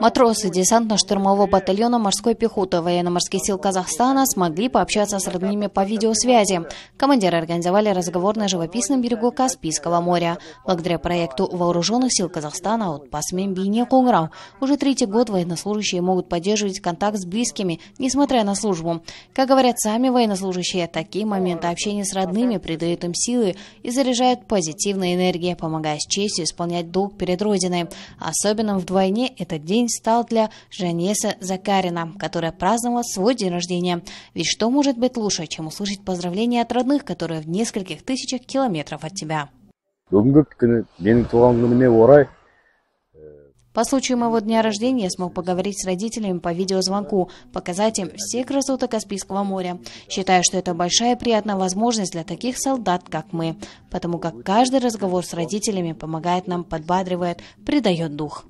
Матросы десантно-штурмового батальона морской пехоты военно-морских сил Казахстана смогли пообщаться с родными по видеосвязи. Командиры организовали разговор на живописном берегу Каспийского моря. Благодаря проекту Вооруженных сил Казахстана от Пасмен Бине Кунграу уже третий год военнослужащие могут поддерживать контакт с близкими, несмотря на службу. Как говорят сами военнослужащие, такие моменты общения с родными придают им силы и заряжают позитивной энергией, помогая с честью исполнять долг перед Родиной. Особенно вдвойне это день стал для Жанеса Закарина, которая праздновала свой день рождения. Ведь что может быть лучше, чем услышать поздравления от родных, которые в нескольких тысячах километров от тебя? По случаю моего дня рождения я смог поговорить с родителями по видеозвонку, показать им все красоты Каспийского моря. Считаю, что это большая и приятная возможность для таких солдат, как мы, потому как каждый разговор с родителями помогает нам, подбадривает, придает дух.